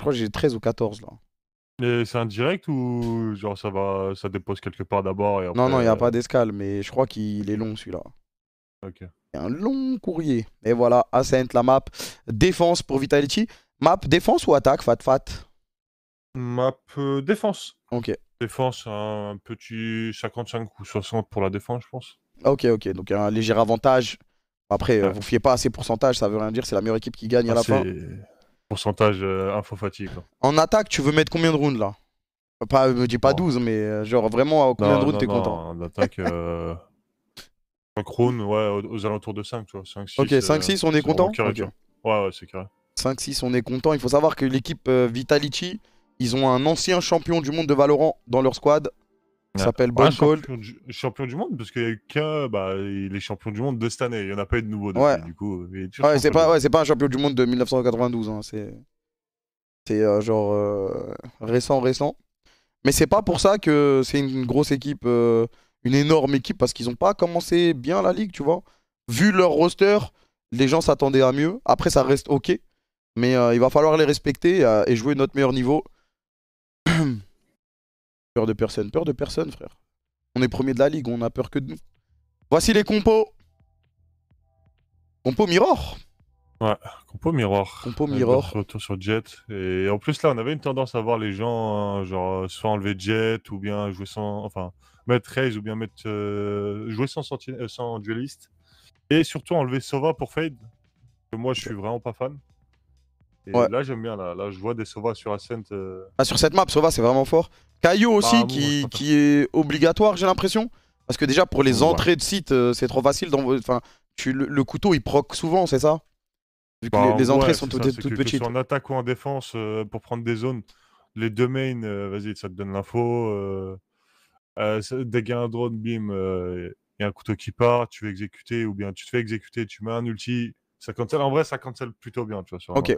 Je crois que j'ai 13 ou 14 là. Mais c'est indirect ou genre ça va ça dépose quelque part d'abord Non non il n'y a pas euh, d'escale mais je crois qu'il est long celui-là. Ok. Un long courrier. Et voilà, Ascent la map. Défense pour Vitality. Map défense ou attaque, Fat Fat Map euh, défense. Ok. Défense, un petit 55 ou 60 pour la défense, je pense. Ok, ok. Donc un léger avantage. Après, euh, vous fiez pas à ces pourcentages, ça veut rien dire. C'est la meilleure équipe qui gagne à ah, la fin pourcentage euh, infofatique. En attaque, tu veux mettre combien de rounds là Pas, ne euh, dis pas 12, mais euh, genre vraiment, combien de rounds t'es content En attaque, 5 rounds, ouais, aux, alentours de 5, tu vois. 5, 6, ok, 5-6, on est content Ouais, ouais, c'est carré. 5-6, on est content. Il faut savoir que l'équipe Vitalici, ils ont un ancien champion du monde de Valorant dans leur squad. Il s'appelle ouais, champion, du, champion du monde, parce qu'il n'y a eu qu'un. Bah, il est champion du monde de cette année. Il n'y en a pas eu de nouveau euh, du coup. Euh, ouais, c'est pas, pas un champion du monde de 1992. Hein, c'est euh, genre récent, récent. Mais c'est pas pour ça que c'est une, grosse équipe, une énorme équipe, parce qu'ils n'ont pas commencé bien la ligue, tu vois. Vu leur roster, les gens s'attendaient à mieux. Après, ça reste OK. Mais il va falloir les respecter et jouer notre meilleur niveau. Peur de personne, peur de personne, frère. On est premier de la ligue, on a peur que de nous. Voici les compos. Compo Mirror. Ouais, compo Mirror. Compo Mirror. Retour sur Jet. Et en plus, là, on avait une tendance à voir les gens, hein, genre, euh, soit enlever Jet ou bien jouer sans. Enfin, mettre Raze ou bien mettre, euh, jouer sans, euh, sans dueliste. Et surtout enlever Sova pour Fade. moi, je suis vraiment pas fan. Là, j'aime bien. Là. là, je vois des Sova sur Ascent. Euh. Ah, sur cette map, Sova, c'est vraiment fort. Caillou bah, aussi, qui, est obligatoire, j'ai l'impression. Parce que déjà, pour les entrées de site, euh, c'est trop facile. Enfin, le, couteau, il proc souvent, c'est ça Vu que bah, les, entrées sont toutes, petites. en attaque ou en défense, euh, pour prendre des zones, les deux mains, vas-y, ça te donne l'info. dès un drone, bim, il y a un couteau qui part, tu veux exécuter, ou bien tu te fais exécuter, tu mets un ulti. Ça cancel, en vrai, ça cancel plutôt bien, tu vois. ok.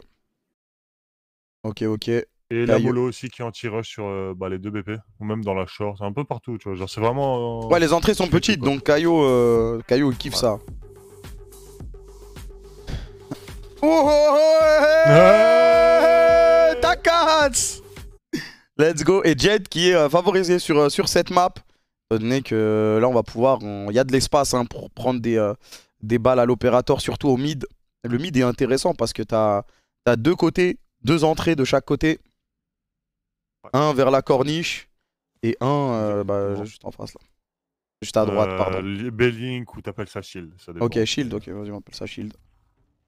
Ok, ok. Et la Molo aussi qui en tire sur euh, bah, les deux BP, ou même dans la short, un peu partout, tu vois. Genre, c'est vraiment. Euh, ouais, les entrées sont petites, donc Caillou, euh, kiffe ça. oh, oh, oh Let's go Et Jet qui est favorisé sur, sur cette map, donné que là on va pouvoir, il y a de l'espace hein, pour prendre des, des balles à l'opérateur, surtout au mid. Le mid est intéressant parce que t'as as deux côtés deux entrées de chaque côté. Un vers la corniche et un euh, bah, juste en face là. Juste à droite, pardon. Euh, b ou t'appelles ça Shield. Ça ok, Shield, ok, vas-y, on appelle ça Shield.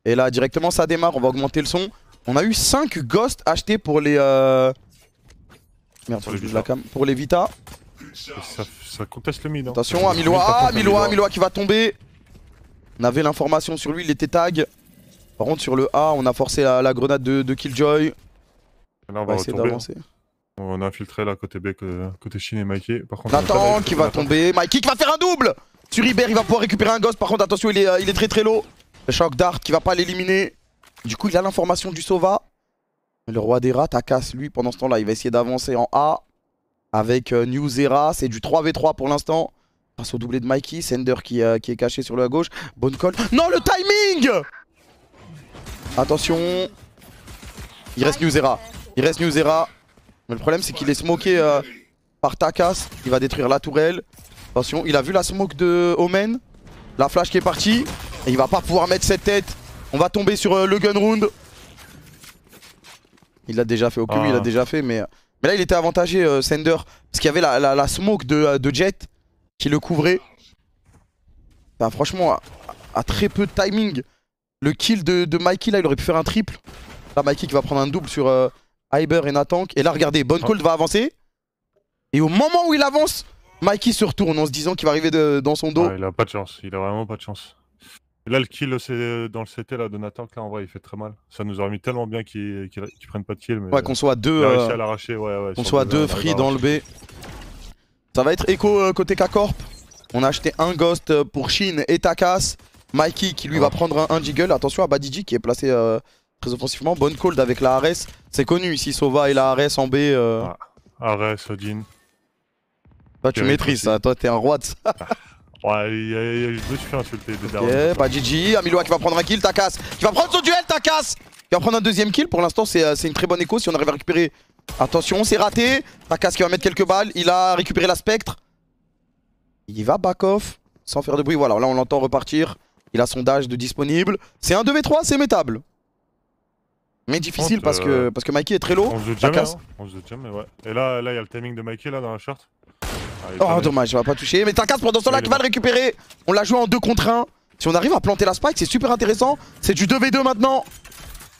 Et là, directement, ça démarre, on va augmenter le son. On a eu 5 Ghosts achetés pour les. Euh, merde, la cam. Pour les Vita. Ça, conteste le mid. Hein. Attention, à hein, ah, Amiloa, qui va tomber. On avait l'information sur lui, il était tag. Par contre, sur le A, on a forcé la, grenade de, Killjoy. on va, essayer d'avancer. On a infiltré là, côté B, côté Chine et Mikey. Nathan qui va tomber. Mikey qui va faire un double Sur Iber, il va pouvoir récupérer un gosse. Par contre, attention, il est, il est très très low. Le choc d'art qui va pas l'éliminer. Du coup, il a l'information du Sova. Le roi des rats, casse lui, pendant ce temps-là, il va essayer d'avancer en A. Avec euh, New Zera. C'est du 3v3 pour l'instant. Face au doublé de Mikey. Sender qui, euh, qui est caché sur la gauche. Bonne call. Non, le timing Attention. Il reste Newzera. Il reste Newzera. Mais le problème, c'est qu'il est smoké euh, par Takas. Il va détruire la tourelle. Attention, il a vu la smoke de Omen. La flash qui est partie. Et il va pas pouvoir mettre cette tête. On va tomber sur euh, le gun round. Il l'a déjà fait. Au il l'a ah. déjà fait. Euh, mais, là, il était avantagé, Sender. Parce qu'il y avait la, smoke de, Jet qui le couvrait. Bah, franchement, à très peu de timing. Le kill de, de, Mikey là, il aurait pu faire un triple. Là, Mikey qui va prendre un double sur Hyber euh, Iber et Natank. Et là, regardez, Cold va avancer. Et au moment où il avance, Mikey se retourne en se disant qu'il va arriver dans son dos. Ah, il a pas de chance, il a vraiment pas de chance. là, le kill euh, dans le CT là, de Natank, là, en vrai, il fait très mal. Ça nous aurait mis tellement bien qu'il ne prennent pas de kill. ouais, qu'on soit deux. Euh, à ouais, Qu'on soit deux free dans le B. Ça va être Echo côté K-Corp. On a acheté un Ghost pour Shin et Takas. Mikey qui lui va prendre un, jiggle. Attention à Badiji qui est placé euh, très offensivement. Bonne cold avec la Ares. C'est connu ici, Sova et la Ares en B. Euh... Odin. Toi tu maîtrises toi t'es un roi de ça. Ouais, je me suis fait insulter des derniers. qui va prendre un kill, Takas Qui va prendre son duel, Takas Qui va prendre un deuxième kill, pour l'instant euh, c'est une très bonne écho si on arrive à récupérer. Attention, c'est raté Takas qui va mettre quelques balles, il a récupéré la Spectre. Il va back off, sans faire de bruit, voilà, là on l'entend repartir. Il a son dash de disponible. C'est un 2v3, c'est métable. Mais difficile parce que, euh, parce que Mikey est très low. On se jamais, ouais. Et là, il y a le timing de Mikey là dans la short. Ah, oh dommage, il va pas toucher. Mais Tarkas pendant ce temps-là qui va le récupérer. On l'a joué en 2 contre 1. Si on arrive à planter la spike, c'est super intéressant. C'est du 2v2 maintenant.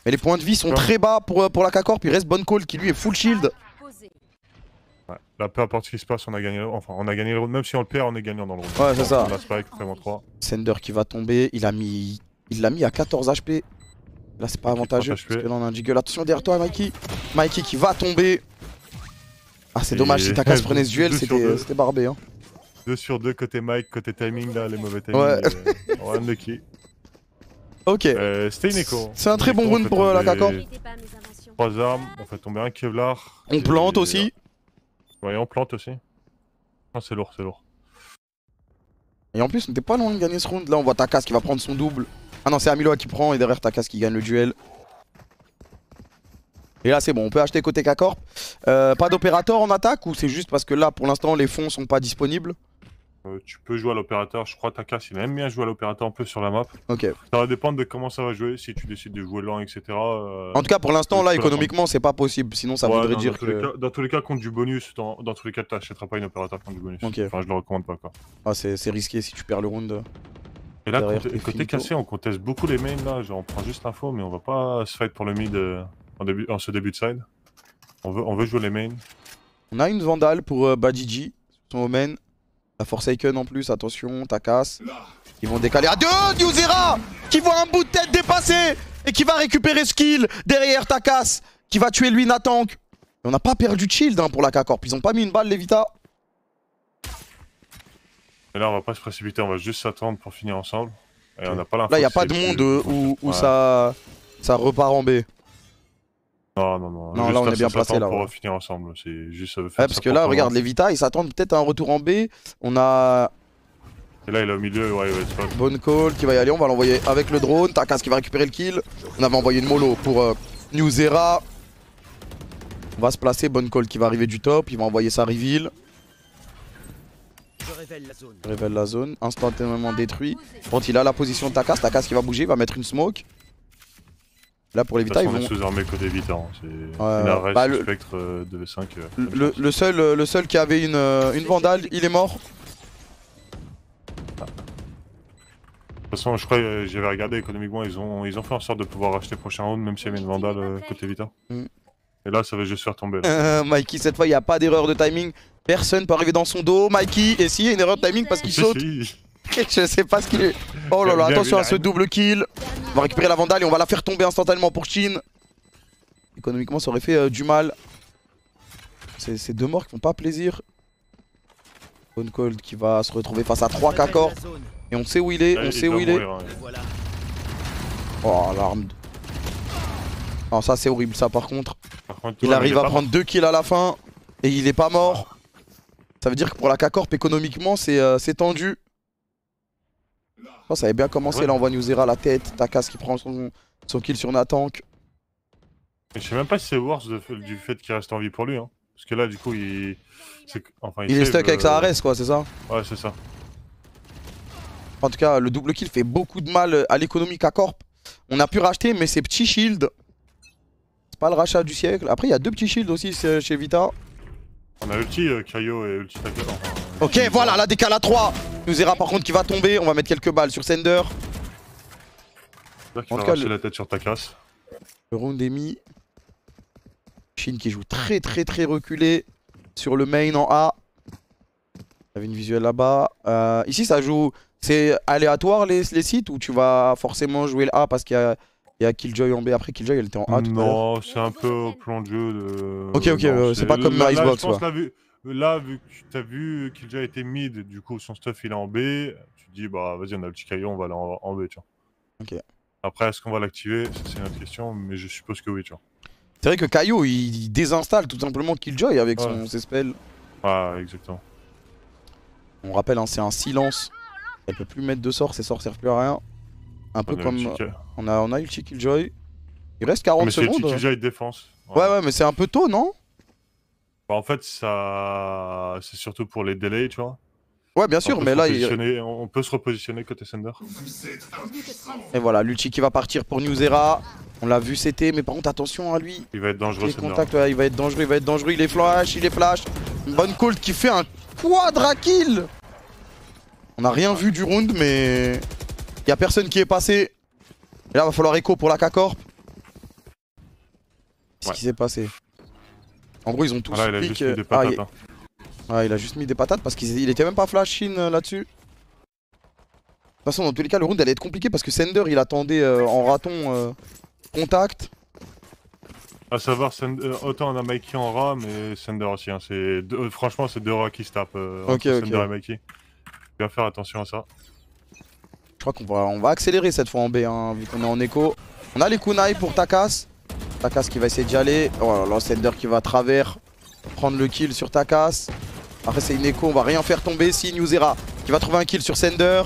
Mais les points de vie sont très bas pour, pour la corp Il reste Bonne Call qui lui est full shield. Là, peu importe ce qui se passe, on a gagné le round. Enfin, on a gagné le round. Même si on le perd, on est gagnant dans le round. Ouais, c'est ça. On spike, vraiment 3. Sender qui va tomber. Il a mis. Il l'a mis à 14 HP. Là, c'est pas avantageux. Parce que là, on a un jiggle. Attention derrière toi, Mikey. Mikey qui va tomber. Ah, c'est dommage. Si casse prenait ce duel, c'était barbé. Hein. 2 sur 2 côté Mike, côté timing là, les mauvais timings. Ouais. Euh, de qui Ok. Euh, C'était une C'est un très bon round pour euh, la l'attaquant. 3 armes, on fait tomber un Kevlar. On plante aussi. Euh, et on plante aussi. Ah, c'est lourd, c'est lourd. Et en plus, on était pas loin de gagner ce round. Là, on voit Takas qui va prendre son double. Ah non, c'est Amiloa qui prend et derrière Takas qui gagne le duel. Et là, c'est bon, on peut acheter côté K-Corp. Euh, pas d'opérateur en attaque ou c'est juste parce que là, pour l'instant, les fonds sont pas disponibles euh, tu peux jouer à l'opérateur, je crois casse il aime bien jouer à l'opérateur un peu sur la map. Ok. Ça va dépendre de comment ça va jouer, si tu décides de jouer lent, etc. Euh, en tout cas pour l'instant là économiquement c'est pas possible, sinon ça voudrait dire que... dans tous les cas compte du bonus, dans, tous les cas t'achèteras pas une opérateur compte du bonus. Enfin je le recommande pas quoi. Ah c'est risqué si tu perds le round. Et là côté, cassé on conteste beaucoup les mains là, genre on prend juste l'info mais on va pas se fight pour le mid euh, en, début, en ce début de side. On veut, on veut jouer les mains. On a une vandale pour Badiji, son main. La Forsaken en plus, attention, Takas. Ils vont décaler à deux Newzera qui voit un bout de tête dépasser et qui va récupérer ce kill derrière Takas, qui va tuer lui Natank. on n'a pas perdu de shield hein, pour la K-Corp. Ils ont pas mis une balle, Levita. Et là, on va pas se précipiter, on va juste s'attendre pour finir ensemble. Et on n'a pas Là, il n'y a pas de monde euh, où, ça, ça repart en B. Non, ah, non, non. Non, là, on est bien placé. Là, pour finir ensemble. C'est juste. Euh, ouais, parce que là, regarde, les Vita, ils s'attendent peut-être à un retour en B. On a. Et là, il est au milieu, ouais, ouais, pas... Bonne call qui va y aller. On va l'envoyer avec le drone. Takas qui va récupérer le kill. On avait envoyé une mollo pour euh, Newzera. On va se placer. Bonne call qui va arriver du top. Il va envoyer sa reveal. révèle la zone. Révèle la zone. Instantanément détruit. Quand il a la position de Takas, Takas qui va bouger, il va mettre une smoke. Là pour les Vita, ils sont sous-armé côté des Vita. C'est bah, le... spectre euh, de 5 euh, le, seul, euh, le seul qui avait une, une vandale, il est mort. De toute façon, je crois que j'avais regardé économiquement, ils ont, ils ont fait en sorte de pouvoir acheter le prochain round, même s'il y avait une vandale côté Vita. Mm. Et là, ça va juste faire tomber. Mikey, cette fois, il n'y a pas d'erreur de timing. Personne peut arriver dans son dos, Mikey. Et si, il y a une erreur de timing parce qu'il saute. Je sais pas ce qu'il est. Oh là là, attention à ce double kill. On va récupérer la vandale et on va la faire tomber instantanément pour Chine. Économiquement, ça aurait fait euh, du mal. Ces deux morts qui font pas plaisir. Bonne Cold qui va se retrouver face à 3 corp Et on sait où il est, on sait où il est. Oh l'arme. Non, ça c'est horrible, ça par contre. il arrive à prendre deux kills à la fin et il est pas mort. Ça veut dire que pour la K-Corp économiquement c'est euh, tendu ça avait bien commencé, là on voit Newzera à la tête, Takas qui prend son, kill sur Natank. Je sais même pas si c'est worse du fait qu'il reste en vie pour lui. Hein. Parce que là du coup il... Est... il, est stuck avec euh, sa Ares quoi, c'est ça Ouais c'est ça. En tout cas le double kill fait beaucoup de mal euh, à l'économie à Corp. On a pu racheter mais c'est petits shield. C'est pas le rachat du siècle. Après il y a deux petits shields aussi euh, chez Vita. On a ulti euh, et ulti Takas. ok voilà la décale à 3 nous ira par contre qui va tomber, on va mettre quelques balles sur Sender. en la tête sur ta casse. Le round est mis. Shin qui joue très très très reculé sur le main en A. avait une visuelle là-bas. Euh, ici ça joue, c'est aléatoire les, les sites ou tu vas forcément jouer le A parce qu'il y a... Il Killjoy en B, après Killjoy elle était en A tout Non, c'est un peu au plan de jeu de... Ok, ok, c'est pas comme bah, Icebox. quoi. Là, vu que tu as vu qu'il déjà été mid, du coup son stuff il est en B, tu te dis bah vas-y on a le petit caillot, on va aller en, B, tu vois. Ok. Après, est-ce qu'on va l'activer C'est une autre question, mais je suppose que oui, tu vois. C'est vrai que Caillou, il, désinstalle tout simplement Killjoy avec son, ses spells. Ouais, exactement. On rappelle, hein, c'est un silence. Elle peut plus mettre de sorts, ses sorts servent plus à rien. Un peu comme... On a, on a eu Killjoy. Il reste 40 secondes. Mais c'est Killjoy défense. ouais, ouais mais c'est un peu tôt, non bah, en fait, ça, c'est surtout pour les délais, tu vois. Ouais, bien sûr, mais là, on peut se repositionner côté sender. Et voilà, Luchi qui va partir pour New On l'a vu, c'était, mais par contre, attention à lui. Il va être dangereux, les il va être dangereux, il va être dangereux. Il est flash, il est flash. Une bonne cold qui fait un quadra kill. On n'a rien vu du round, mais il y a personne qui est passé. Et là, va falloir écho pour la K-Corp. Qu'est-ce qui s'est passé en gros, ils ont tous ah il a juste mis des ah, patates. Ah, il... a juste mis des patates parce qu'il était même pas flash euh, là-dessus. De toute façon, dans tous les cas, le round allait être compliqué parce que Sender il attendait euh, en raton euh, contact. A savoir, autant on a Mikey en rat, mais Sender aussi. Hein, franchement, c'est deux rats qui se tapent. Sender et Mikey. Bien faire attention à ça. Je crois qu'on va, accélérer cette fois en B, hein, vu qu'on est en écho. On a les kunai pour Takas. Takas qui va essayer d'y aller. Oh là qui va à travers. Prendre le kill sur Takas. Après c'est une écho, on va rien faire tomber. Si Newzera qui va trouver un kill sur Sender.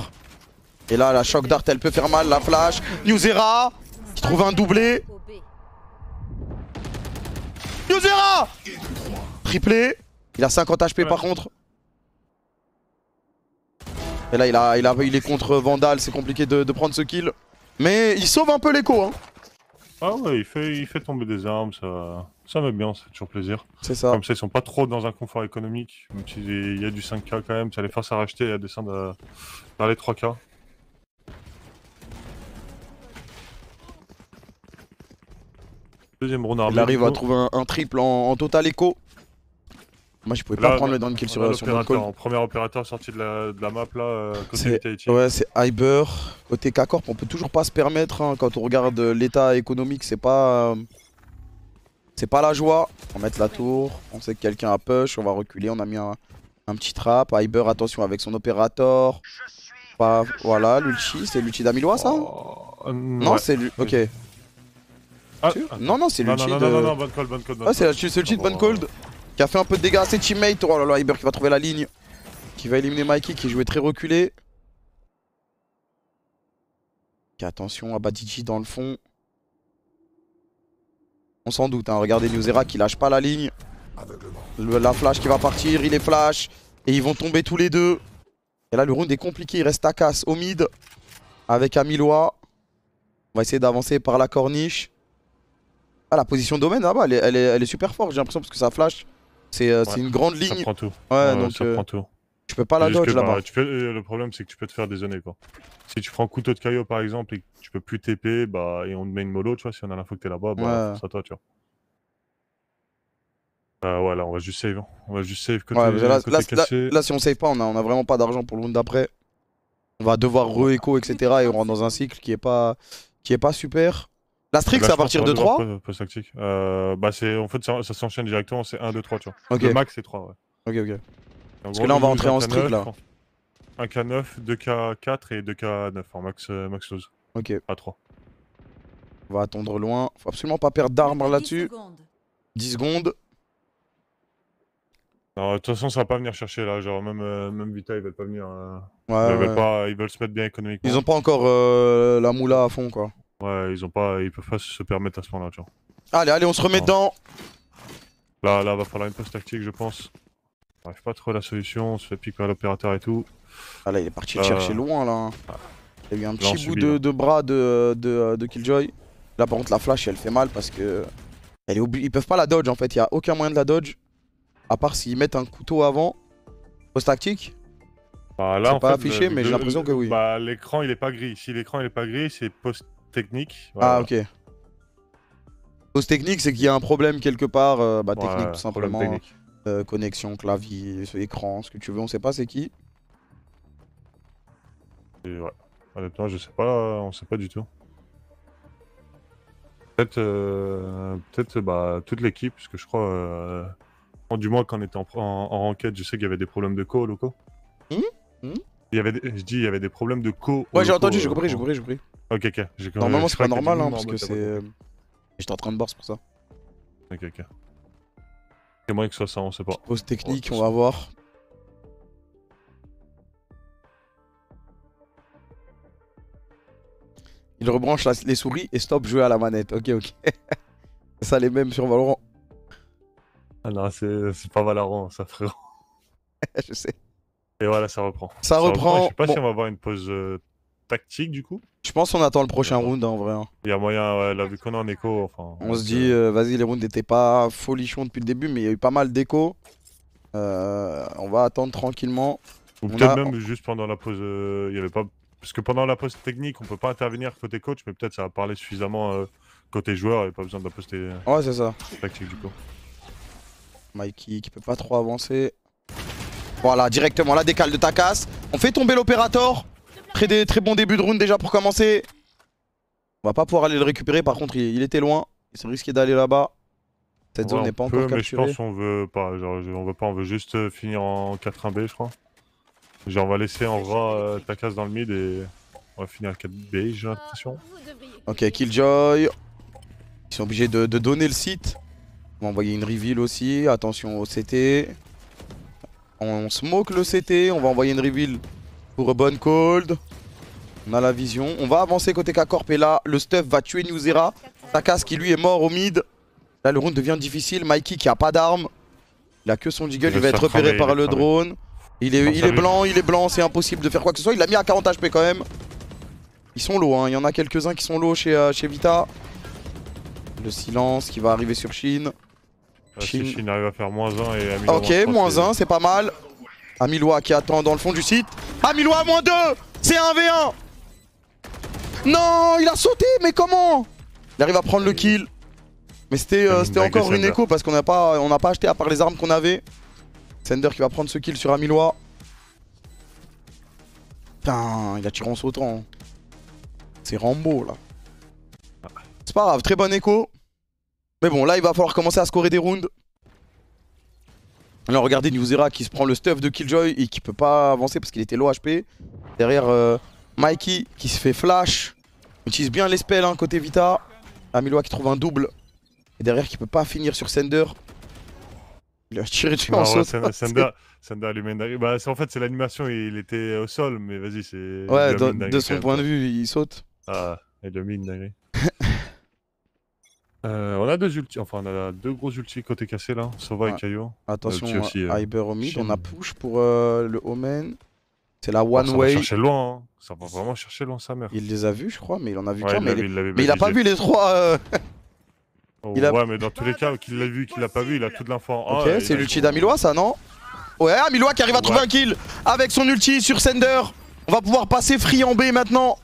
Et là la choc d'art elle peut faire mal, la flash. Newzera qui trouve un doublé. Newzera Triplé. Il a 50 HP par contre. Et là il, a, est contre Vandal, c'est compliqué de, prendre ce kill. Mais il sauve un peu l'écho hein. Ah ouais, il fait, il fait tomber des armes, ça, ça bien, ça fait toujours plaisir. C'est ça. Comme ça, ils sont pas trop dans un confort économique, même y a du 5K quand même, ça les force à racheter et à descendre euh, vers les 3K. Deuxième round Il arrive à trouver un, triple en, en total écho. Moi, je pouvais pas prendre le down sur, sur le call. premier opérateur sorti de la, map là, euh, côté Ouais, c'est Hyper. Côté K-Corp, on peut toujours pas se permettre hein, quand on regarde l'état économique, c'est pas. c'est pas la joie. On va mettre la tour, on sait que quelqu'un a push, on va reculer, on a mis un, petit trap. Hyper, attention avec son opérateur. voilà, l'ulti, c'est l'ulti d'Amilois ça hein oh, euh, Non, c'est lui. Ok. Ah, non, non, c'est l'ulti. Non, non, de... non, non, non, bonne cold, ah, c'est l'ulti de bonne cold. Oh. Qui a fait un peu de dégâts à ses teammates. Oh là là, Iber qui va trouver la ligne. Qui va éliminer Mikey qui jouait très reculé. attention à Badiji dans le fond. On s'en doute, hein. regardez Newzera qui lâche pas la ligne. la flash qui va partir, il est flash. Et ils vont tomber tous les deux. Et là le round est compliqué, il reste à casse au mid. Avec Amiloa. On va essayer d'avancer par la corniche. Ah la position domaine là-bas, elle, elle, est super forte j'ai l'impression parce que ça flash. C'est euh, une grande ligne. Tu peux pas la dodge là-bas. Bah, euh, le problème, c'est que tu peux te faire dézonner quoi. Si tu prends couteau de caillot par exemple et que tu peux plus TP bah, et on te met une mollo, tu vois, si on a l'info que t'es là-bas, bah, ça toi, tu vois. bah on va juste save. Hein. On va juste save là, si on save pas, on a, vraiment pas d'argent pour le round d'après. On va devoir re-écho, etc. Et on rentre dans un cycle qui est pas, qui est pas super. La streak, c'est à partir de 3 post tactique. Euh, bah c'est en fait ça, s'enchaîne directement, c'est 1 2 3 tu vois. Le max c'est 3 ouais. OK OK. Parce que là on va entrer en streak là. 1K9, 2K4 et 2K9 en max euh, max OK. À 3. On va attendre loin, faut absolument pas perdre d'armes là-dessus. 10 secondes. Non, de toute façon, ça va pas venir chercher là. Genre, même, euh, même Vita, ils veulent pas venir. Euh, ouais, ils, Veulent pas, ils veulent se mettre bien économiquement. Ils ont pas encore la moula à fond, quoi. Ouais, ils ont pas, ils peuvent pas se permettre à ce moment là tu vois. Allez, allez, on se remet dedans. Là, là, va falloir une post tactique, je pense. On arrive pas trop à la solution, on se fait piquer à l'opérateur et tout. Ah là, il est parti euh, chercher loin, là. Il y a eu un petit bout de, bras de, de, Killjoy. Là, par contre, la flash, elle fait mal parce que... Elle est Ils peuvent pas la dodge, en fait. Il y a aucun moyen de la dodge. À part s'ils mettent un couteau avant. Post tactique bah, là, C'est pas affiché, mais j'ai l'impression que oui. Bah, l'écran, il est pas gris. Si l'écran, il est pas gris, c'est post technique. Ah, ok. aux technique, c'est qu'il y a un problème quelque part, euh, bah, technique tout simplement. Euh, connexion, clavier, écran, ce que tu veux, on sait pas c'est qui. ouais. je sais pas, on sait pas du tout. Peut-être, euh, peut-être bah, toute l'équipe, parce que je crois, du moins quand on était en, enquête, je sais qu'il y avait des problèmes de co locaux. Mmh, mmh. il y avait, je dis, il y avait des problèmes de co. Ouais, j'ai entendu, j'ai compris, j'ai compris, j'ai compris. Ok, ok. Normalement, c'est pas normal, hein, parce que c'est. Euh, j'étais en train de boire, pour ça. Ok, ok. C'est moins que ce soit ça, on sait pas. Pause technique, on va voir. Il rebranche les souris et stop jouer à la manette. Ok, ok. ça, les mêmes sur Valorant. Ah non, c'est pas Valorant, ça, frérot. je sais. Et voilà, ça reprend. Ça, reprend. Je sais pas si on va avoir une pause euh, tactique du coup Je pense qu'on attend le prochain round hein, en vrai. Hein. Il y a moyen, ouais, là vu qu'on a en écho. Enfin, on se dit, euh, euh, vas-y, les rounds n'étaient pas folichons depuis le début, mais il y a eu pas mal d'écho. Euh, on va attendre tranquillement. Ou peut-être même juste pendant la pause, il y avait pas. Parce que pendant la pause technique, on peut pas intervenir côté coach, mais peut-être ça va parler suffisamment côté joueur, il n'y a pas besoin de la poster Ouais, c'est ça. Tactique du coup. Mikey qui peut pas trop avancer. Voilà, directement la décale de Takas. On fait tomber l'opérateur Très, des, très bon début de round déjà pour commencer. On va pas pouvoir aller le récupérer, par contre il, était loin. Il s'est risqué d'aller là-bas. Cette zone n'est pas encore capturée. je pense on veut pas, genre, on veut pas, on veut juste euh, finir en 4-1B je crois. Genre on va laisser en vrai euh, ta case dans le mid et on va finir en 4B j'ai l'impression. Ok Killjoy. Ils sont obligés de, de donner le site. On va envoyer une reveal aussi, attention au CT. On smoke le CT, on va envoyer une reveal pour bon Cold. On a la vision. On va avancer côté k Et là, le stuff va tuer Newzera. Takas qui lui est mort au mid. Là, le round devient difficile. Mikey qui a pas d'arme. Il a que son jiggle. Il, va être repéré par le drone. Il est, blanc, il est blanc. C'est impossible de faire quoi que ce soit. Il l'a mis à 40 HP quand même. Ils sont low. Hein. Il y en a quelques-uns qui sont low chez, euh, Vita. Le silence qui va arriver sur Shin. Ah, Shin, arrive à faire moins 1 et à Ok, moins 1, c'est pas mal. Amilois qui attend dans le fond du site. Amilois à moins 2 C'est 1v1 Non, il a sauté, mais comment Il arrive à prendre le kill. Mais c'était euh, encore une écho parce qu'on n'a pas, acheté à part les armes qu'on avait. Sender qui va prendre ce kill sur Amilois. Putain, il a tiré en sautant. C'est Rambo là. C'est pas grave, très bonne écho. Mais bon, là il va falloir commencer à scorer des rounds. Alors regardez Zera qui se prend le stuff de Killjoy et qui peut pas avancer parce qu'il était low HP. Derrière euh, Mikey qui se fait flash. Utilise bien les spells hein, côté Vita. Amiloa qui trouve un double. Et derrière qui peut pas finir sur Sender. Il a tiré dessus en Sender, Sender lui Bah, en fait c'est l'animation, il était au sol mais vas-y c'est... Ouais, de, son point de vue il saute. Ah, et le mine euh, on a deux ulti, enfin on a deux gros ultis côté cassé là, Sova et ah, Caillou. Attention, euh, euh on a push pour euh, le Omen. C'est la one way. Ah, ça va chercher loin, hein. ça va vraiment chercher loin sa mère. Il les a vus je crois, mais il en a vu ouais, qu'un, mais, il, mais il a pas vu les trois euh. oh, Ouais mais dans tous les cas, qu'il l'a vu, qu'il l'a pas vu, il a toute l'info en Ok, c'est l'ulti d'Amilois ça non Ouais, Amilois qui arrive à trouver un kill avec son ulti sur Sender. On va pouvoir passer free en B maintenant.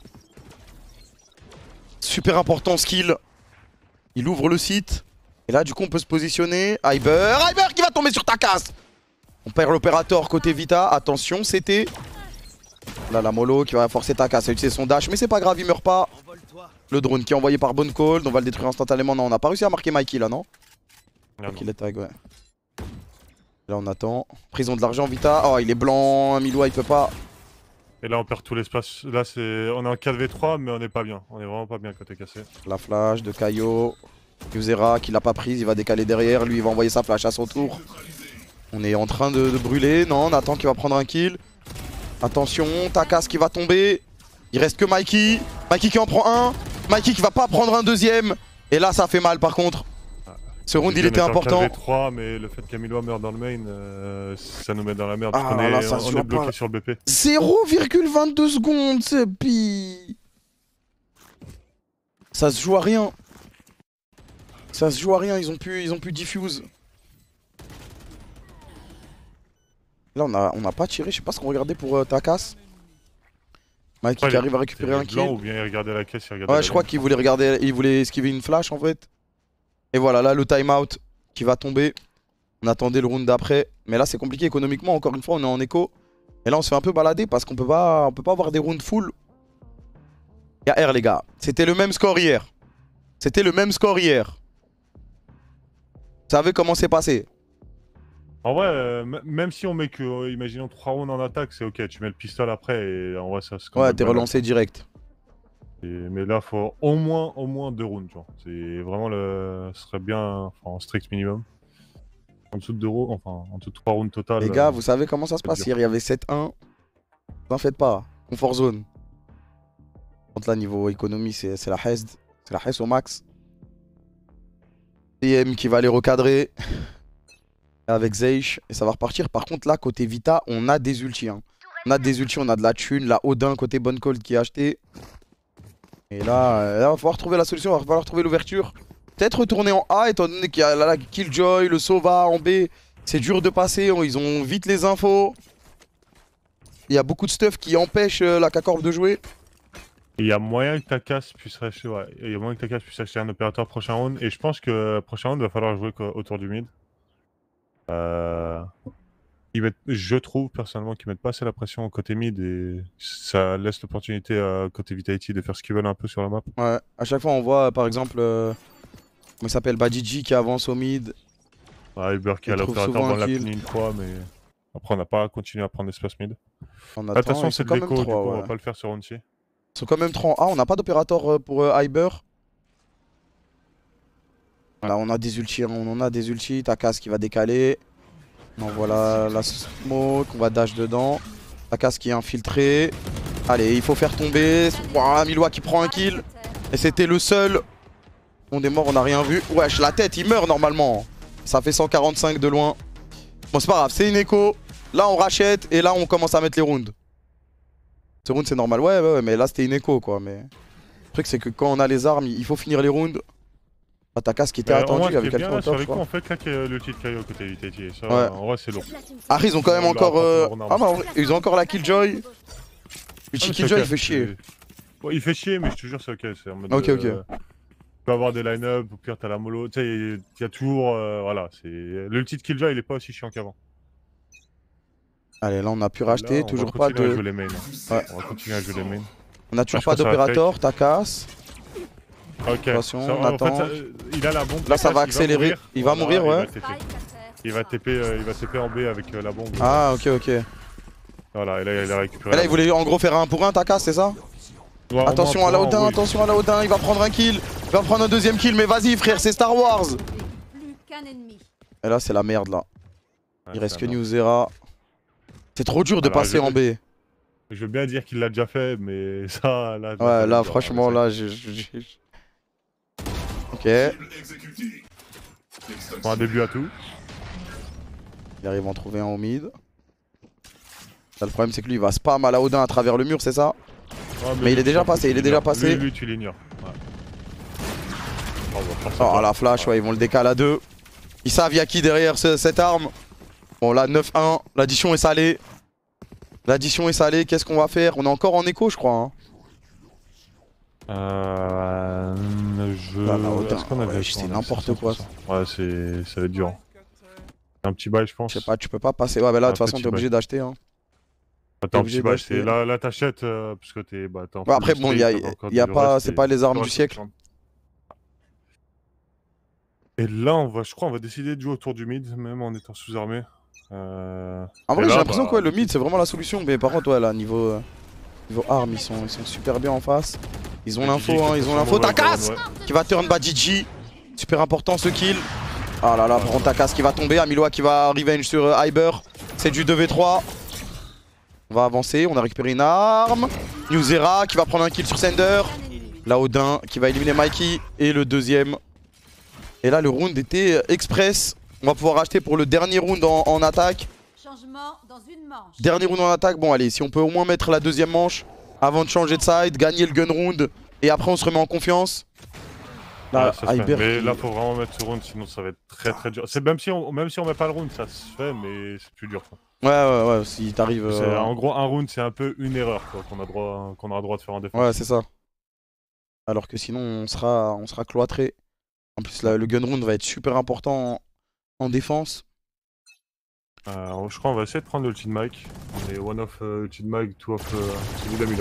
Super important ce kill. Il ouvre le site. Et là, du coup, on peut se positionner. Hyber. Hyber qui va tomber sur ta casse. On perd l'opérateur côté Vita. Attention, c'était. Là, la Molo qui va forcer ta casse à utiliser son dash. Mais c'est pas grave, il meurt pas. Le drone qui est envoyé par Bone Cold. On va le détruire instantanément. Non, on n'a pas réussi à marquer Mikey là, non ah Là, ouais. Là, on attend. Prison de l'argent, Vita. Oh, il est blanc. Miloua il peut pas. Et là, on perd tout l'espace. Là, c'est, on est en 4v3, mais on est pas bien. On est vraiment pas bien côté cassé. La flash de Kayo, Yuzera qui l'a pas prise, il va décaler derrière. Lui, il va envoyer sa flash à son tour. On est en train de, brûler. Non, on attend qu'il va prendre un kill. Attention, Takas qui va tomber. Il reste que Mikey. Mikey qui en prend un. Mikey qui va pas prendre un deuxième. Et là, ça fait mal par contre. Ce round il était important. 3 mais le fait qu'Amilwa meurt dans le main, euh, ça nous met dans la merde. Ah, on, est, on est, bloqué sur le BP. 0,22 secondes, c'est Ça se joue à rien. Ça se joue à rien, ils ont pu, ils ont pu diffuse. Là on a, on a pas tiré, je sais pas ce qu'on regardait pour euh, Takas. Mike qui arrive à récupérer un kill. Ou bien il la caisse, ouais, je crois qu'il voulait regarder, il voulait esquiver une flash en fait. Et voilà, là, le timeout qui va tomber. On attendait le round d'après. Mais là, c'est compliqué économiquement. Encore une fois, on est en écho. Et là, on se fait un peu balader parce qu'on peut pas, on peut pas avoir des rounds full. Il y a R, les gars. C'était le même score hier. C'était le même score hier. Vous savez comment c'est passé En vrai, euh, même si on met que, euh, imaginons, 3 rounds en attaque, c'est ok. Tu mets le pistolet après et on vrai, ça se Ouais, t'es relancé direct. Mais là, faut au moins, au moins deux rounds, tu C'est vraiment le. serait bien, en strict minimum. En dessous de deux rounds, enfin, en dessous de trois rounds total. Les euh, gars, vous savez comment ça se passe hier Il y avait 7-1. N'en faites pas. Confort zone. Contre là, niveau économie, c'est la HESD. C'est la HESD au max. CM qui va les recadrer. Avec Zeich Et ça va repartir. Par contre, là, côté Vita, on a des ultis. Hein. On a des ultis, on a de la thune. Là, Odin côté Bonne Cold qui est acheté. Et là, il euh, va falloir trouver la solution, il va falloir trouver l'ouverture. Peut-être retourner en A, étant donné qu'il y a la Killjoy, le Sova en B. C'est dur de passer, ils ont vite les infos. Il y a beaucoup de stuff qui empêche euh, la K-Corp de jouer. Il y a moyen que Takas puisse acheter, Il y a moyen que puisse un opérateur prochain round. Et je pense que euh, prochain round, il va falloir jouer autour du mid. Euh je trouve personnellement qu'ils mettent pas assez la pression côté mid et ça laisse l'opportunité côté Vitality de faire ce qu'ils veulent un peu sur la map. Ouais, à chaque fois on voit par exemple, euh, comment il s'appelle, Badiji qui avance au mid. Ah, qui a l'opérateur, dans l'a puni une fois, mais après on n'a pas continué à prendre l'espace mid. On bah, Attention, c'est le déco, du coup, on va pas le faire sur Unchi. Ils quand même 3 en on n'a pas d'opérateur euh, pour euh, Hyber. Là, on a des ultis, on en a des ultis, Takas qui va décaler. On voilà la, smoke, on va dash dedans. casse qui est infiltrée, Allez, il faut faire tomber. Ouah, Milois qui prend un kill. Et c'était le seul. On est mort, on n'a rien vu. Wesh, la tête, il meurt normalement. Ça fait 145 de loin. Bon, c'est pas grave, c'est une écho. Là, on rachète et là, on commence à mettre les rounds. Ce round, c'est normal. Ouais, ouais, ouais, mais là, c'était une écho, quoi. Mais le truc, c'est que quand on a les armes, il faut finir les rounds. T'as casse qui était bah, attendu avec quelqu'un au top. Sur coup, en fait, là, euh, le Kayo au côté du Ça, ouais. En vrai, c'est long. Ah, ils ont quand même encore. Euh, ah, bah, ils ont encore la Killjoy. Le ah, Killjoy, il fait chier. il fait chier, mais je te jure, c'est ok. Ok, ok. Euh, tu peux avoir des line-up, au pire, t'as la mollo. Tu sais, il y a toujours. voilà voilà. Le Killjoy, il est pas aussi chiant qu'avant. Allez, là, on a pu racheter. toujours pas de. On va continuer à jouer les mains. On a toujours pas d'opérateur, t'as casse. Attention, euh, il a la bombe. Là, ça va accélérer. Il va mourir, il va ouais. Il va, TP, il va euh, en B avec euh, la bombe. Ah, ok, ok. Voilà, et là, il a récupéré. Et là, il voulait en gros faire un pour un, Taka, c'est ça Attention à la oui. attention à la Laodin, il va prendre un kill. Il va prendre un deuxième kill, mais vas-y, frère, c'est Star Wars. Et là, c'est la merde, là. il reste que New C'est trop dur de passer en B. Je veux bien dire qu'il l'a déjà fait, mais ça, là. Ouais, là, franchement, hein, là, je... Ok. un début à tout. Il arrive à en trouver un au mid. Là, le problème, c'est que lui, il va spam à la Odin à travers le mur, c'est ça mais, il est déjà passé, il est déjà passé. Lui, tu l'ignores. Oh, ah, la flash, ouais, ils vont le décaler à deux. Ils savent y'a qui derrière cette arme. Bon, là, 9-1, l'addition est salée. L'addition est salée, qu'est-ce qu'on va faire On est encore en écho, je crois. Hein. Euh. Je. Bah, bah, c'est n'importe quoi. Ouais, c'est. Ça va être dur. Un petit bail, je pense. Je sais pas, tu peux pas passer. Ouais, bah là, de toute façon, t'es obligé d'acheter. Hein. Attends, petit bail, c'est. Là, là t'achètes euh, parce que t'es. Bah, Après, bon, il y a, y a pas. C'est pas les armes du siècle. Et là, on va, je crois, on va décider de jouer autour du mid, même en étant sous-armé. Euh... En vrai, j'ai l'impression bah, que le mid, c'est vraiment la solution. Mais par contre, ouais, là, niveau. Euh, Niveau armes, ils sont, super bien en face. Ils ont bah, l'info, hein, ils ont l'info. Takas qui va turn Badiji. Super important ce kill. Ah là là, prends Takas qui va tomber. Amiloa qui va revenge sur euh, Hyber. C'est du 2v3. On va avancer, on a récupéré une arme. Newzera qui va prendre un kill sur Sender. Là qui va éliminer Mikey. Et le deuxième. Et là le round était euh, express. On va pouvoir acheter pour le dernier round en attaque. Dernier round en attaque. Bon, allez, si on peut au moins mettre la deuxième manche avant de changer de side, gagner le gun round et après on se remet en confiance. Ah, ah, là, mais là, faut vraiment mettre ce round, sinon ça va être très très dur. C'est même si on même si on met pas le round, ça se fait, mais c'est plus dur. Quoi. Ouais, ouais, ouais. Si t'arrives. En euh, gros, un round, c'est un peu une erreur qu'on a droit qu'on aura droit de faire en défense. Ouais, c'est ça. Alors que sinon, on sera on sera cloîtré. En plus, le gun round va être super important en défense. Euh, je crois qu'on va essayer de prendre le mic. On est one off euh, ulti Mike, two off uh, celui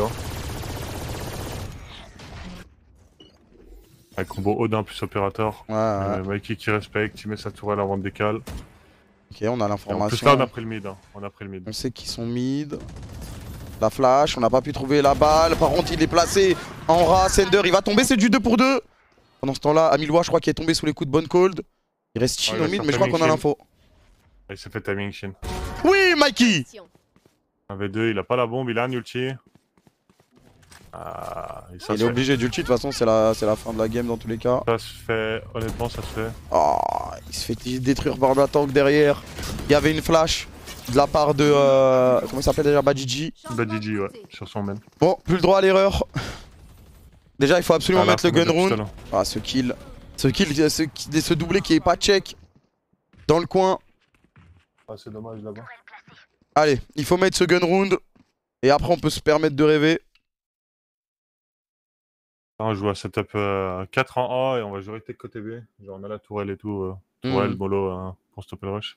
combo Odin plus opérateur. Ouais, Mikey qui respecte, il met sa tourelle avant de décale. Ok, on a l'information. plus on a pris le mid, hein. on a le mid. On sait qu'ils sont mid. La flash, on n'a pas pu trouver la balle. Par contre il est placé en rat, Sender, il va tomber, c'est du 2 pour 2 Pendant ce temps là, Amilois je crois qu'il est tombé sous les coups de Bonne Cold. Il reste chill au mid mais je crois qu'on a l'info. Il s'est fait timing Shin. Oui, Mikey Un v 2 il a pas la bombe, il a un ulti. Ah, il est obligé d'ulti, de toute façon, c'est la, la fin de la game dans tous les cas. Ça se fait, honnêtement, ça se fait. oh, il se fait détruire par la tank derrière. Il y avait une flash de la part de. Euh, comment il s'appelle déjà Badiji Badiji, ouais, sur son même. Bon, plus le droit à l'erreur. Déjà, il faut absolument ah, mettre le gun round. Ah, ce kill. Ce kill, ce, ce doublé qui est pas check. Dans le coin. Ah, c'est dommage là-bas. Allez, il faut mettre ce gun round. Et après, on peut se permettre de rêver. On joue à setup 4 euh, en A et on va jouer retake côté B. Genre, on a la tourelle et tout. Euh, tourelle, mmh. pour stopper le rush.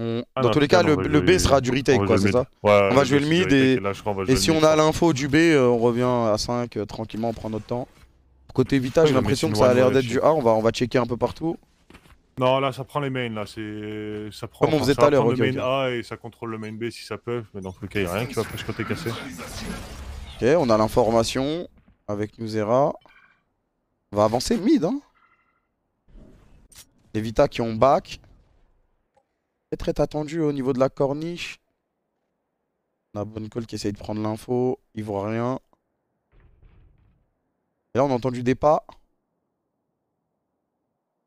Ah dans tous les cas, le, B sera du retake, quoi, c'est ça On va jouer le mid et, si on a l'info du B, euh, on revient à 5 tranquillement, on prend notre temps. Côté Vita, j'ai l'impression que ça a l'air d'être du A, on va, on va checker un peu partout. Non, là, ça prend les mains, là. C'est... Ça prend, le main A et ça contrôle le main B si ça peut. Mais dans tout cas, il a rien qui va presque côté cassé. Ok, on a l'information avec Nuzera. On va avancer mid, hein. Les Vita qui ont back. Très très attendu au niveau de la corniche. On a Bonne qui essaye de prendre l'info. Il voit rien. Et là, on a entendu des pas.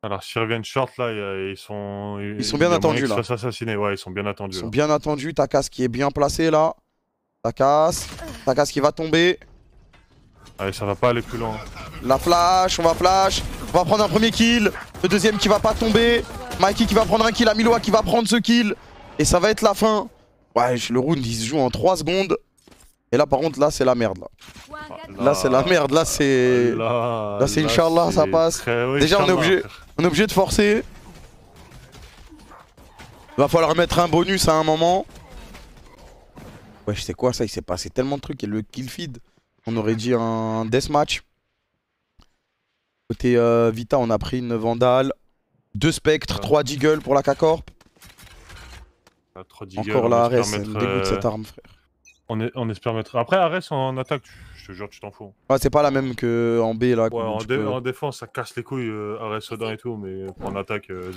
Alors, s'ils reviennent short, là, ils sont. Ils sont bien attendus, là. Assassinés. Ouais, ils sont bien attendus. Ils sont bien attendus. Takas qui est bien placé, là. Takas. Takas qui va tomber. Allez, ça va pas aller plus loin. La flash, on va flash. On va prendre un premier kill. Le deuxième qui va pas tomber. Mikey qui va prendre un kill. Amiloa qui va prendre ce kill. Et ça va être la fin. Ouais, le round, il se joue en 3 secondes. Et là, par contre, là, c'est la merde. Là, là, c'est la merde. Là, c'est. Oh là, là c'est Inch'Allah, ça passe. Déjà, on est obligé. On est obligé de forcer. Va falloir mettre un bonus à un moment. Wesh, c'est quoi ça Il s'est passé tellement de trucs. Et le kill feed, on aurait dit un deathmatch. Côté euh, Vita, on a pris une Vandale, deux Spectres, trois Deagle pour la K-Corp. Encore la Ares, elle dégoûte cette euh, arme, frère. On, est, on espère mettre. Après, Ares on attaque, je te jure, tu t'en fous. Ah, c'est pas la même que en B là. en, défense, ça casse les couilles, euh, arrêt et tout, mais en attaque, euh,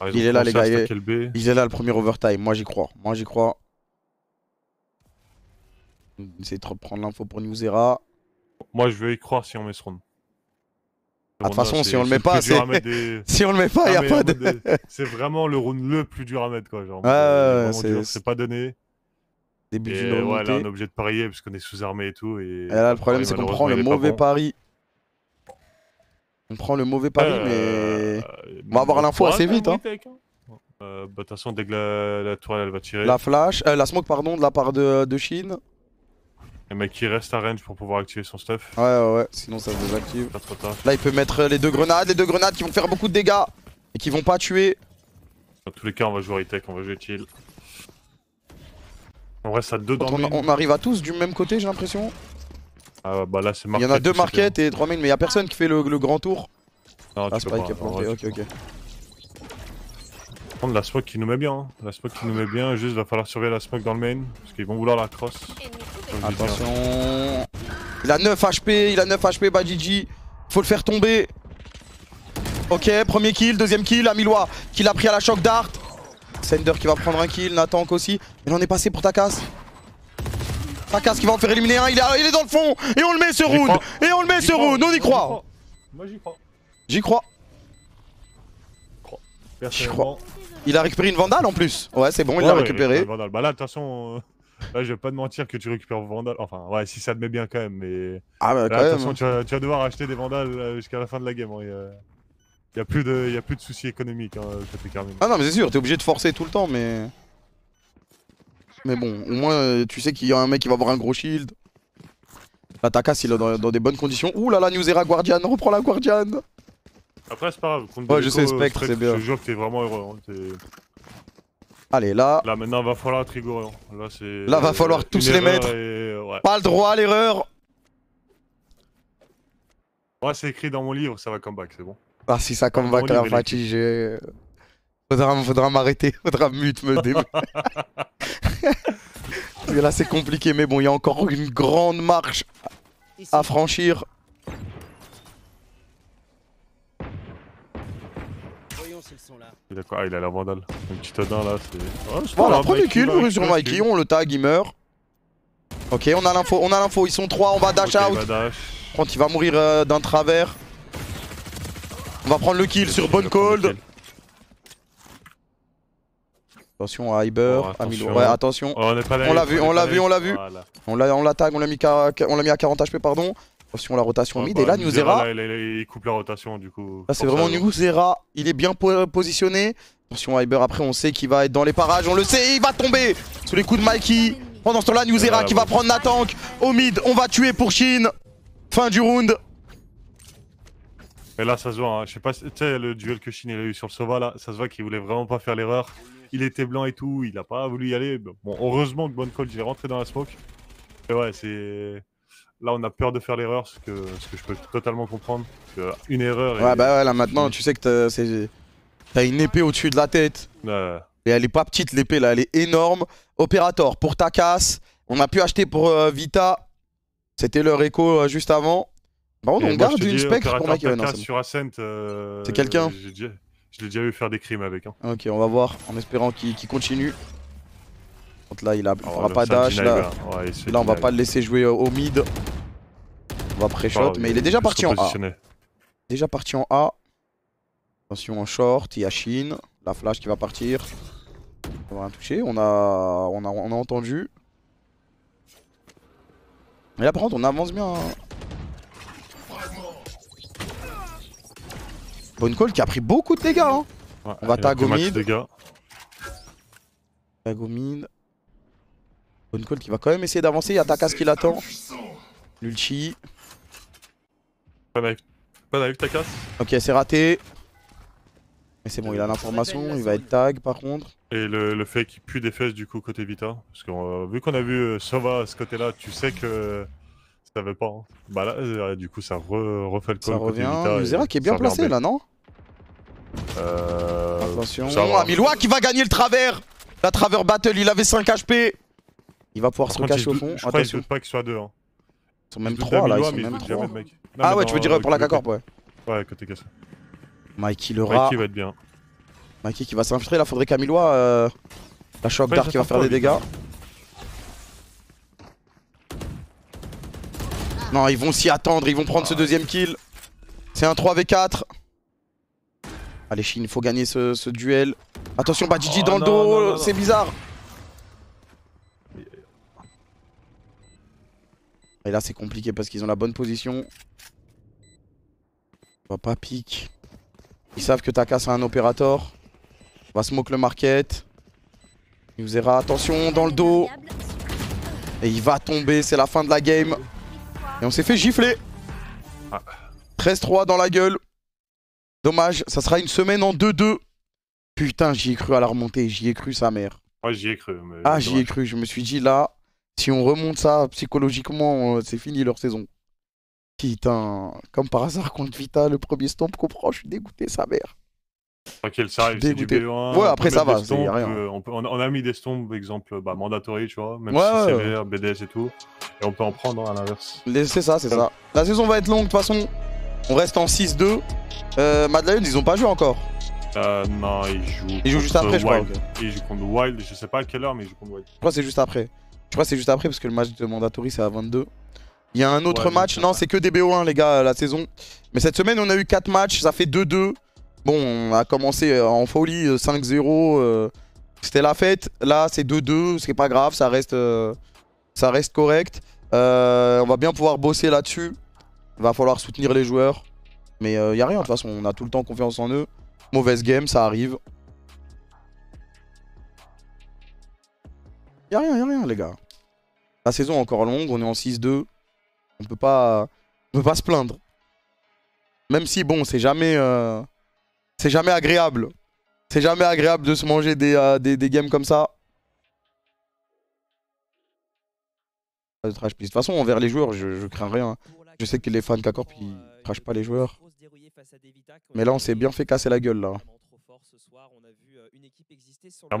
vas-y. il est là, les gars. Il est... là, le premier overtime. Moi, j'y crois. Moi, j'y crois. Essayer de reprendre l'info pour Zera. Moi, je vais y croire si on met ce round. Ah, de toute façon, si on le met pas, c'est. si on le met pas, il a pas de. C'est vraiment le round le plus dur à mettre, quoi. Genre, euh, c'est pas donné ouais, là, on est obligé de parier parce qu'on est sous-armé et tout. Et, là, le problème, c'est qu'on prend le mauvais pari. On prend le mauvais pari, euh, mais. Euh, on va avoir l'info assez vite. Hein. hein euh, bah, de toute façon, dès que la, toile elle va tirer. La flash, euh, la smoke, pardon, de la part de, de Shin. Le mec qui reste à range pour pouvoir activer son stuff. Ouais, ouais, ouais, sinon ça se désactive. Là, il peut mettre les deux grenades, les deux grenades qui vont faire beaucoup de dégâts et qui vont pas tuer. Dans tous les cas, on va jouer high-tech, on va jouer chill. On reste à deux dans on, on arrive à tous du même côté, j'ai l'impression. Ah bah là c'est Il y en a deux market et Main, mais il y a personne qui fait le, grand tour. ah, ok, ok. Prendre la smoke qui nous met bien. Hein. La smoke qui nous met bien, juste va falloir surveiller la smoke dans le main. Parce qu'ils vont vouloir la cross. Attention. Hein. Il a 9 HP, il a 9 HP, Badiji Faut le faire tomber. Ok, premier kill, deuxième kill, Amilwa qui l'a pris à la choc d'art. Sender qui va prendre un kill, Nathan aussi. Il on est passé pour Takas. Takas qui va en faire éliminer un, il est, dans le fond Et on le met ce round Et on le met ce round, on y croit Moi j'y crois. J'y crois. J'y crois. Il a récupéré une vandale en plus Ouais c'est bon, il l'a récupéré. Bah là de façon... Euh, là, je vais pas te mentir que tu récupères vos vandales, Enfin, ouais, si ça te met bien quand même, mais. Ah, bah, quand Attention, tu vas, devoir acheter des Vandales euh, jusqu'à la fin de la game. Hein, euh, Y'a plus de, y a plus de soucis économiques, hein, fait Ah non, mais c'est sûr, t'es obligé de forcer tout le temps, mais. Mais bon, au moins, euh, tu sais qu'il y a un mec qui va avoir un gros shield. Takas' il est dans, des bonnes conditions. Ouh là là, New Era Guardian, reprends la Guardian Après, c'est pas grave, contre Ouais, je sais, Spectre, c'est bien. Je jure que t'es vraiment heureux. Hein, Allez, là. Là, maintenant, va falloir être rigoureux. Hein. Là, c'est. Là, va falloir tous les mettre. Pas le droit à l'erreur. Ouais, c'est écrit dans mon livre, ça va comeback, c'est bon. Ah, si ça combat la fatigue, j'ai... Faudra, faudra m'arrêter, faudra mute me dé... là c'est compliqué, mais bon, il y a encore une grande marche à franchir. Il a quoi Ah, il a la vandale. Un petit tadin là, c'est. Oh, voilà, premier kill, sur Mikey, on le tag, il meurt. Ok, on a l'info, on a l'info, ils sont trois, on va dash out. Quand il va mourir euh, d'un travers. On va prendre le kill sur Bonne Cold. Attention à Iber, oh, attention. ouais, attention. Oh, on l'a vu, on l'a vu, on l'a vu. On l'a on on l'a mis, à 40 HP pardon. Attention la rotation au ah mid bah, et là Zera. il coupe la rotation du coup. Là c'est vraiment Zera. il est bien positionné. Attention à Iber après on sait qu'il va être dans les parages, on le sait, il va tomber sous les coups de Mikey. Pendant ce temps-là Newzera ah, qui va prendre la tank. au mid, on va tuer pour Shin. Fin du round. Et là, ça se voit, hein. je sais pas, tu sais, le duel que Shin a eu sur le Sova, là, ça se voit qu'il voulait vraiment pas faire l'erreur. Il était blanc et tout, il a pas voulu y aller. Bon, heureusement que Bonne j'ai rentré dans la smoke. Et ouais, c'est. Là, on a peur de faire l'erreur, ce que, ce que je peux totalement comprendre. Euh, une erreur. Ouais, bah ouais, là maintenant, tu sais que t'as une épée au-dessus de la tête. Et elle est pas petite, l'épée là, elle est énorme. Opérateur pour Takas, On a pu acheter pour euh, Vita. C'était leur écho euh, juste avant. Par bah, contre, on garde une pour Mike sur Ascent. c'est euh, quelqu'un Je l'ai déjà vu faire des crimes avec. Hein. Ok, on va voir, en espérant qu'il continue. là, il a, oh, pas dash. Là, là on va pas le laisser jouer au mid. On va pré-shot, oh, mais il est déjà parti en A. Déjà parti en A. Attention en short, il y a Shin. La flash qui va partir. On va rien toucher, on a, on a, on a entendu. Mais là, par contre, on avance bien. Hein. Bonne call qui a pris beaucoup de dégâts. Hein. on va au mid Bonne call qui va quand même essayer d'avancer. Il y a Takas qui l'attend. Lulchi. Pas Takas. Ok, c'est raté. Mais c'est bon, il a l'information. Il va être tag par contre. Et le, fait qu'il pue des fesses du coup côté Vita. Parce que euh, vu qu'on a vu euh, Sova à ce côté-là, tu sais que savais pas. Hein. Bah là, euh, du coup, ça refait le truc. Ça revient. Zera qui est bien placé là, non euh... Attention. Oh, qui va gagner le travers La travers battle, il avait 5 HP Il va pouvoir se recacher cacher au fond. Je crois pas qu'ils soient deux. Hein. Ils sont même 3 là, ils sont Ah ouais, tu veux dire pour la K-Corp, ouais. Ouais, côté cassé. Mikey le rat. Mikey va être bien. Mikey qui va s'infiltrer là, faudrait euh... La choc d'art qui va faire des dégâts. Non, ils vont s'y attendre, ils vont prendre ce ah, deuxième kill. C'est un 3v4. Allez, Chine, il faut gagner ce, duel. Attention, bah Gigi oh, dans le dos, euh, c'est bizarre. Et là, c'est compliqué parce qu'ils ont la bonne position. On oh, va pas pique. Ils savent que Takas c'est un opérateur. On va smoke le market. Il nous ira, attention, dans le dos. Et il va tomber, c'est la fin de la game. Et on s'est fait gifler. 13-3 dans la gueule. Dommage, ça sera une semaine en 2-2. Putain, j'y ai cru à la remontée, j'y ai cru sa mère. Ouais, j'y ai cru. Mais ah, j'y ai cru, je me suis dit là, si on remonte ça psychologiquement, euh, c'est fini leur saison. Putain, comme par hasard contre Vita, le premier stomp qu'on prend, je suis dégoûté sa mère. Tranquille, ça arrive. Du B1, ouais, après ça va. Euh, on, a mis des par exemple, bah, mandatory, tu vois, même si c'est sévère, BDS et tout. Et on peut en prendre hein, à l'inverse. C'est ça, c'est ça. La saison va être longue, de toute façon. On reste en 6-2. Euh, Madeleine, ils ont pas joué encore. Euh, non, ils jouent. Ils jouent juste après, je crois. et Ils jouent contre Wild, je sais pas à quelle heure, mais ils jouent contre Wild. Je crois que c'est juste après. Je crois que c'est juste après parce que le match de mandatory c'est à 22. Il y a un autre match, non, c'est que des BO1, les gars, la saison. Mais cette semaine, on a eu 4 matchs, ça fait 2-2. Bon, on a commencé euh, en folie, 5-0, euh, euh, c'était la fête. Là, c'est 2-2, ce c'est pas grave, ça reste, ça reste correct. on va bien pouvoir bosser là-dessus. Il Va falloir soutenir les joueurs. Mais il n'y a rien, de toute façon, on a tout le temps confiance en eux. Mauvaise game, ça arrive. Y a rien, y a rien, les gars. La saison est encore longue, on est en 6-2. On peut pas, peut pas se plaindre. Même si, bon, c'est jamais... C'est jamais agréable. C'est jamais agréable de se manger des, euh, des, games comme ça. Euh, de toute façon, envers les joueurs, je, crains rien. Hein. Je sais que les fans K-Corp, ils crachent pas les joueurs. Mais là, on s'est bien fait casser la gueule, là. Ah,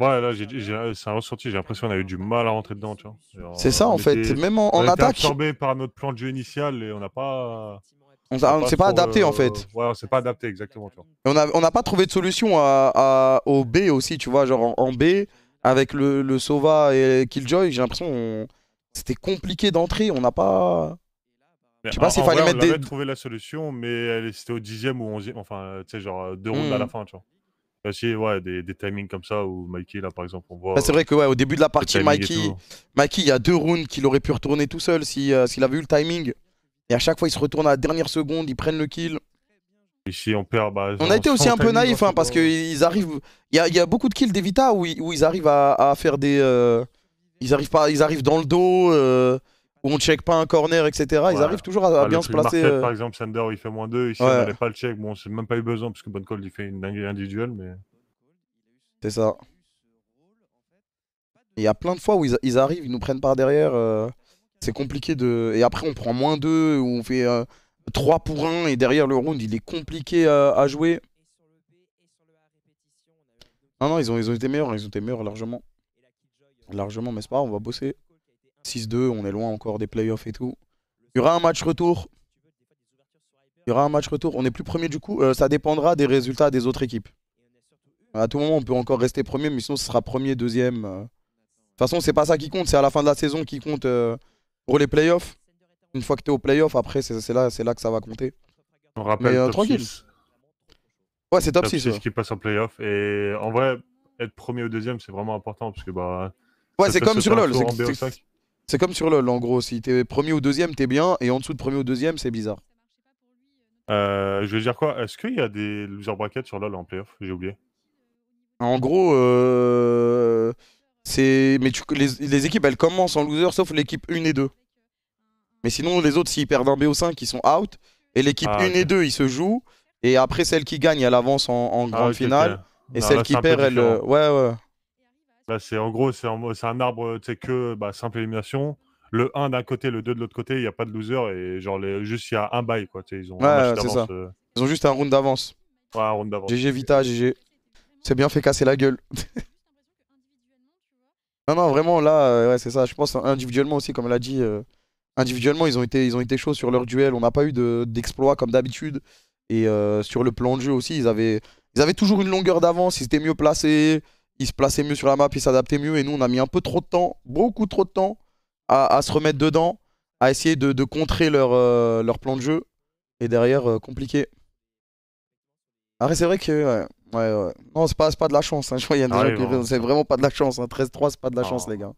c'est un ressorti, J'ai l'impression qu'on a eu du mal à rentrer dedans, C'est ça, en fait. même en, on attaque. absorbé par notre plan de jeu initial et on n'a pas... On s'est pas, adapté en fait. Ouais, on s'est pas adapté exactement. Tu vois. on n'a on pas trouvé de solution à, à, au B aussi, tu vois. Genre en, B, avec le, le, Sova et Killjoy, j'ai l'impression que c'était compliqué d'entrer. On n'a pas. Je sais pas s'il fallait vrai, on des. trouvé la solution, mais c'était au 10 ou 11 Enfin, tu sais, genre euh, deux rounds à la hmm. fin, tu vois. Aussi, ouais, des, des, timings comme ça où Mikey, là, par exemple, on voit. Bah, c'est vrai que, ouais, au début de la partie, Mikey, il y a deux rounds qu'il aurait pu retourner tout seul euh, s'il si, avait eu le timing. Et à chaque fois, ils se retournent à la dernière seconde, ils prennent le kill. Ici, on perd. Bah, on a été aussi un peu naïf, hein, parce qu'ils arrivent. Il y a, beaucoup de kills d'Evita où, ils arrivent à, faire des. Euh, ils arrivent pas, ils arrivent dans le dos, euh, où on ne check pas un corner, etc. Ils arrivent toujours à, ah, bien se placer. Euh. Par exemple, Sander, il fait moins 2. Ici, on n'avait pas le check. Bon, c'est même pas eu besoin, parce que Bonne il fait une dinguerie individuelle, mais. C'est ça. Il y a plein de fois où ils, arrivent, ils nous prennent par derrière. C'est compliqué de. Et après, on prend moins 2, on fait 3 euh, pour 1, et derrière le round, il est compliqué à, jouer. Non, non, ils ont, ils ont été meilleurs, ils ont été meilleurs largement. Largement, mais c'est pas on va bosser. 6-2, on est loin encore des playoffs et tout. Il y aura un match retour. Il y aura un match retour. On n'est plus premier du coup. Euh, ça dépendra des résultats des autres équipes. À tout moment, on peut encore rester premier, mais sinon, ce sera premier, deuxième. Euh. De toute façon, c'est pas ça qui compte. C'est à la fin de la saison qui compte pour les playoffs, une fois que t'es au playoff, après, c'est là, là que ça va compter. On rappelle euh, tranquille. Ouais, c'est top, top, 6. C'est ce qui passe en playoff. Et en vrai, être premier ou deuxième, c'est vraiment important parce que bah. Ouais, c'est comme sur LoL. C'est comme sur LoL en gros. Si t'es premier ou deuxième, t'es bien. Et en dessous de premier ou deuxième, c'est bizarre. Euh, je veux dire quoi Est-ce qu'il y a des loser brackets sur LoL en playoff J'ai oublié. En gros, euh... Mais tu, les, les, équipes, elles commencent en loser, sauf l'équipe 1 et 2. Mais sinon, les autres, s'ils perdent un BO5, ils sont out. Et l'équipe 1 ah, et 2, ils se jouent. Et après, celle qui gagne, elle avance en, en ah, grande finale. Et celle qui perd, elle. Euh, ouais, ouais. c'est en gros, c'est un, un, arbre, tu sais, que bah, simple élimination. Le 1 d'un côté, le 2 de l'autre côté, il n'y a pas de loser. Et genre, juste, il y a un bail, quoi. Ils ont, ouais, ça. Euh. ils ont juste un round d'avance. Ouais, un round d'avance. GG Vita, GG. C'est bien fait casser la gueule. Non, non, vraiment, là, euh, c'est ça. Je pense individuellement aussi, comme elle a dit, euh, individuellement, ils ont, été, ils ont été chauds sur leur duel. On n'a pas eu d'exploit comme d'habitude. Et euh, sur le plan de jeu aussi, ils avaient, ils avaient toujours une longueur d'avance. Ils étaient mieux placés. Ils se plaçaient mieux sur la map. Ils s'adaptaient mieux. Et nous, on a mis un peu trop de temps, beaucoup trop de temps, à, se remettre dedans, à essayer de, contrer leur, leur plan de jeu. Et derrière, compliqué. Ah, c'est vrai que. Ouais, Non, c'est pas, pas de la chance. Hein. Je il y a des qui hein. C'est vraiment pas de la chance. 13-3, hein. c'est pas de la chance, les gars.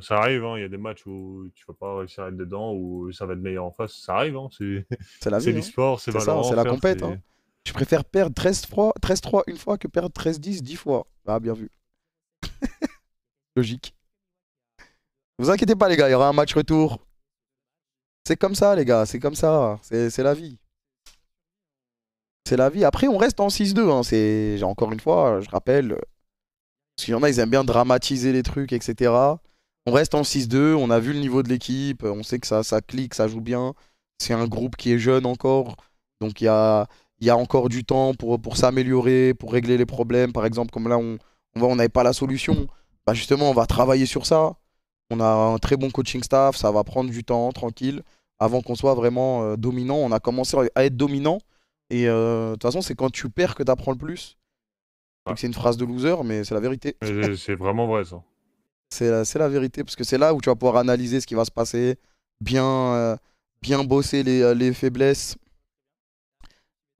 Ça arrive, il y a des matchs où tu vas pas réussir à être dedans, où ça va être meilleur en face. Ça arrive, c'est C'est l'e-sport, c'est Valorant. C'est la compète. Je préfère perdre 13-3 une fois que perdre 13-10 10 fois. Ah, bien vu. Logique. Vous inquiétez pas, les gars, il y aura un match retour. C'est comme ça, les gars, c'est comme ça. C'est la vie. C'est la vie. Après, on reste en 6-2. Hein. C'est encore une fois, je rappelle, euh, parce qu'il y en a, ils aiment bien dramatiser les trucs, etc. On reste en 6-2. On a vu le niveau de l'équipe. On sait que ça, ça clique, ça joue bien. C'est un groupe qui est jeune encore. Donc il y a, y encore du temps pour, pour s'améliorer, pour régler les problèmes. Par exemple, comme là, on on n'avait pas la solution. Bah justement, on va travailler sur ça. On a un très bon coaching staff, ça va prendre du temps, tranquille, avant qu'on soit vraiment euh, dominant. On a commencé à être dominant et euh, de toute façon, c'est quand tu perds que tu apprends le plus. C'est une phrase de loser, mais c'est la vérité. c'est vraiment vrai ça. c'est la, vérité, parce que c'est là où tu vas pouvoir analyser ce qui va se passer, bien, euh, bien bosser euh, les, faiblesses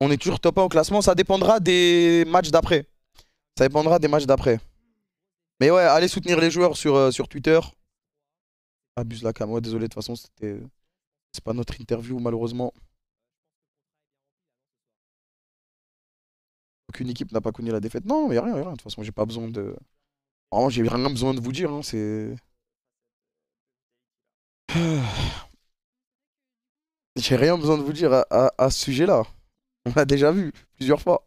on est toujours top 1 au classement. Ça dépendra des matchs d'après. Ça dépendra des matchs d'après. Mais ouais, allez soutenir les joueurs sur, sur Twitter. Abuse la cam. désolé, de toute façon, c'était. C'est pas notre interview, malheureusement. aucune équipe n'a pas connu la défaite. Non, il n'y a rien, rien. De toute façon, j'ai pas besoin de. j'ai rien besoin de vous dire. Hein, c'est. J'ai rien besoin de vous dire à, ce sujet-là. On l'a déjà vu plusieurs fois.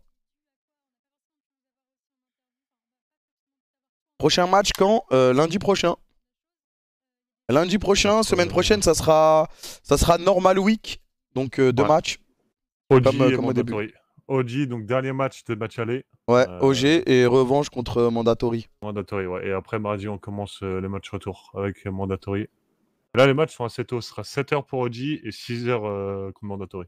Prochain match quand euh, Lundi prochain. Lundi prochain, semaine prochaine, ça sera, ça sera normal week. Donc euh, deux matchs. Euh, comme au début. OG, donc dernier match de match aller. Ouais, euh, OG et revanche contre euh, Mandatory. Mandatory, ouais. Et après, mardi, on commence euh, les matchs retour avec Mandatory. Là, les matchs sont assez tôt. Ce sera 7h pour OG et 6h contre Mandatory.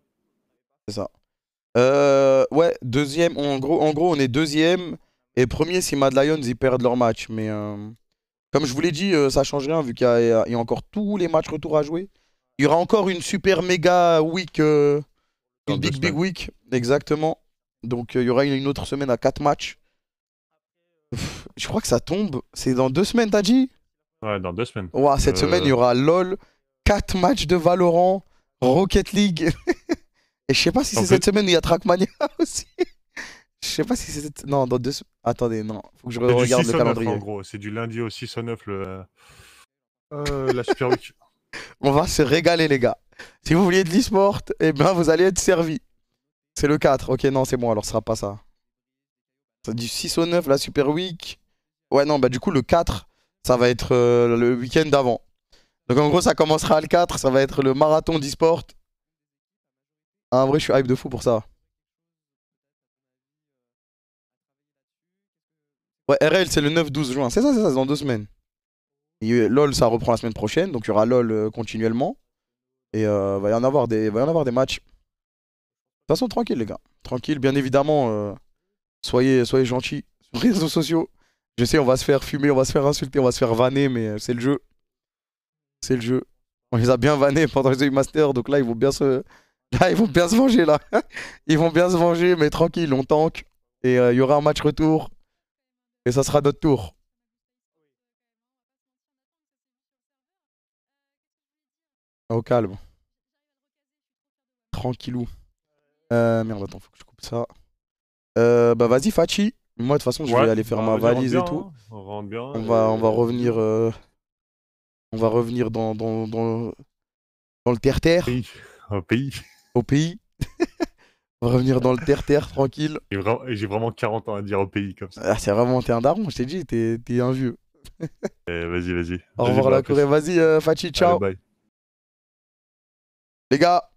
C'est ça. ouais, deuxième. En gros, en gros, on est deuxième. Et premier, si Mad Lions, ils perdent leur match. Mais comme je vous l'ai dit, ça change rien vu qu'il y, y, a encore tous les matchs retour à jouer. Il y aura encore une super méga week. Une big, big week, exactement. Donc euh, il y aura une autre semaine à 4 matchs. je crois que ça tombe. C'est dans 2 semaines, t'as dit Ouais, dans 2 semaines. Ouais, cette euh, semaine, il y aura LOL, 4 matchs de Valorant, Rocket League. Et je sais pas si c'est cette semaine, il y a Trackmania aussi. Je sais pas si c'est cette... Non, dans deux Attendez, non. Faut que je regarde le calendrier. en gros, c'est du lundi au 6 au 9 le... Euh, la Super Week. On va se régaler, les gars. Si vous voulez de l'e-sport, eh ben vous allez être servi. C'est le 4. Ok, non, c'est bon, alors ce sera pas ça. C'est du 6 au 9, la Super Week. Ouais, non, bah du coup, le 4, ça va être euh, le week-end d'avant. Donc en gros, ça commencera le 4, ça va être le marathon d'e-sport. Ah, en vrai, je suis hype de fou pour ça. Ouais, RL, c'est le 9-12 juin. C'est ça, c'est ça, c'est dans deux semaines. Euh, LOL, ça reprend la semaine prochaine, donc il y aura LOL euh, continuellement. Et il euh, va, y en avoir des, en avoir des matchs. De toute façon, tranquille, les gars. Tranquille, bien évidemment. Euh, soyez, soyez gentils sur les réseaux sociaux. Je sais, on va se faire fumer, on va se faire insulter, on va se faire vanner, mais euh, c'est le jeu. C'est le jeu. On les a bien vannés pendant les Master, donc là, ils vont bien se. Là, ils vont bien se venger, là. Ils vont bien se venger, mais tranquille, on tank. Et il y aura un match retour. Et ça sera notre tour. Au calme. Tranquillou. Euh, merde, attends, faut que je coupe ça. Euh, bah vas-y, Fachi. Moi, de toute façon, je vais aller faire bah, ma valise et tout. Hein. On, va, on va euh, revenir. Euh, on va revenir dans, dans, dans, dans le terre-terre. Au pays. Au pays. on va revenir dans le terre-terre tranquille. J'ai vraiment, 40 ans à dire au pays comme ça. Ah, c'est vraiment, t'es un daron, je t'ai dit, t'es un vieux. Eh, vas-y, vas-y. Au revoir la Corée, vas-y, Fachi, ciao. bye. Les gars,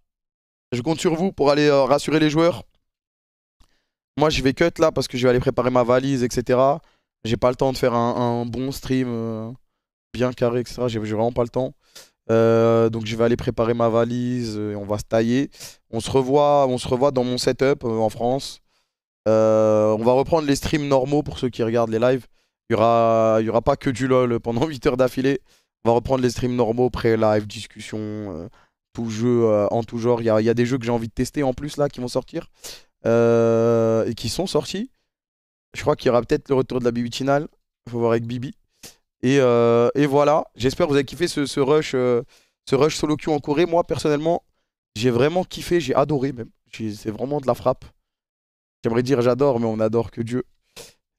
je compte sur vous pour aller euh, rassurer les joueurs. Moi, je vais cut là parce que je vais aller préparer ma valise, etc. J'ai pas le temps de faire un, bon stream euh, bien carré, etc. J'ai vraiment pas le temps. Euh, donc je vais aller préparer ma valise et on va se tailler. On se revoit, on se revoit dans mon setup en France. on va reprendre les streams normaux pour ceux qui regardent les lives. Il y aura, il y aura pas que du LOL pendant 8 heures d'affilée. On va reprendre les streams normaux, pré-live, discussion jeux euh, en tout genre. Il y a, des jeux que j'ai envie de tester en plus là qui vont sortir euh, et qui sont sortis. Je crois qu'il y aura peut-être le retour de la Bibitinale. Faut voir avec Bibi. Et, euh, et voilà. J'espère que vous avez kiffé ce, rush, ce rush solo queue en Corée. Moi personnellement, j'ai vraiment kiffé, j'ai adoré même. C'est vraiment de la frappe. J'aimerais dire j'adore, mais on adore que Dieu.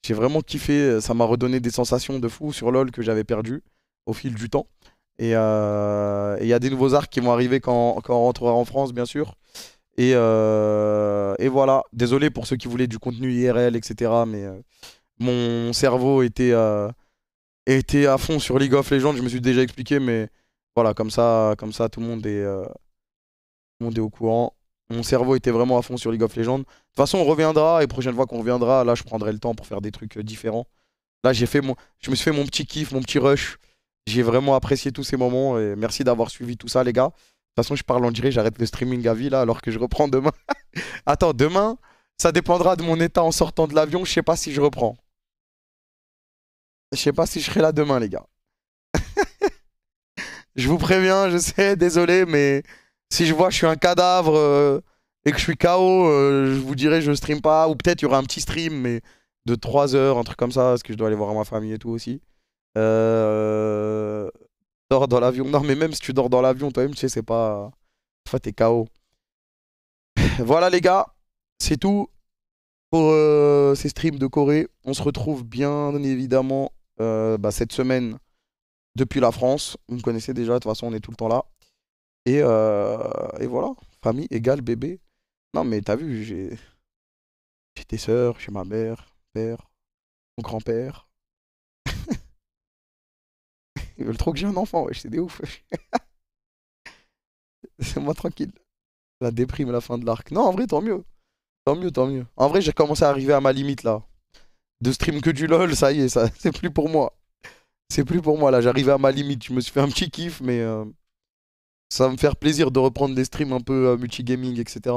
J'ai vraiment kiffé. Ça m'a redonné des sensations de fou sur LoL que j'avais perdu au fil du temps. Et il euh, y a des nouveaux arcs qui vont arriver quand, on rentrera en France, bien sûr. Et, euh, et, voilà. Désolé pour ceux qui voulaient du contenu IRL, etc. Mais euh, mon cerveau était, était à fond sur League of Legends. Je me suis déjà expliqué, mais voilà, comme ça, comme ça tout, le monde est, monde est au courant. Mon cerveau était vraiment à fond sur League of Legends. De toute façon, on reviendra. Et prochaine fois qu'on reviendra, là, je prendrai le temps pour faire des trucs différents. Là, j'ai fait mon, je me suis fait mon petit kiff, mon petit rush. J'ai vraiment apprécié tous ces moments et merci d'avoir suivi tout ça, les gars. De toute façon, je parle en direct, j'arrête le streaming à vie là, alors que je reprends demain. Attends, demain, ça dépendra de mon état en sortant de l'avion. Je sais pas si je reprends. Je sais pas si je serai là demain, les gars. je vous préviens, je sais, désolé, mais si je vois que je suis un cadavre euh, et que je suis KO, euh, je vous dirai je ne stream pas. Ou peut-être il y aura un petit stream, mais de 3 heures, un truc comme ça, parce que je dois aller voir ma famille et tout aussi. Euh, dors dans l'avion. Non, mais même si tu dors dans l'avion, toi-même, tu sais, c'est pas. Enfin, t'es KO. voilà, les gars. C'est tout pour euh, ces streams de Corée. On se retrouve bien évidemment euh, bah, cette semaine depuis la France. Vous me connaissez déjà, de toute façon, on est tout le temps là. Et, et voilà, famille égale bébé. Non, mais t'as vu, j'ai. J'ai tes soeurs, j'ai ma mère, père, mon grand-père. Ils veulent trop que j'ai un enfant, wesh, c'est des ouf. c'est moi tranquille. La déprime la fin de l'arc. Non, en vrai, tant mieux. Tant mieux, tant mieux. En vrai, j'ai commencé à arriver à ma limite là. De stream que du lol, ça y est, ça, c'est plus pour moi. C'est plus pour moi là, j'arrivais à ma limite. Je me suis fait un petit kiff, mais euh, ça va me faire plaisir de reprendre des streams un peu euh, multigaming, etc.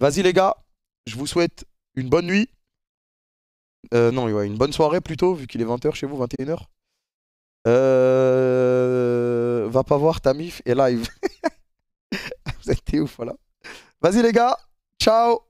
Vas-y les gars, je vous souhaite une bonne nuit. Euh, non, une bonne soirée plutôt, vu qu'il est 20h chez vous, 21h. Euh... Va pas voir Tamif mif et live. Vous êtes ouf, voilà. Vas-y les gars, ciao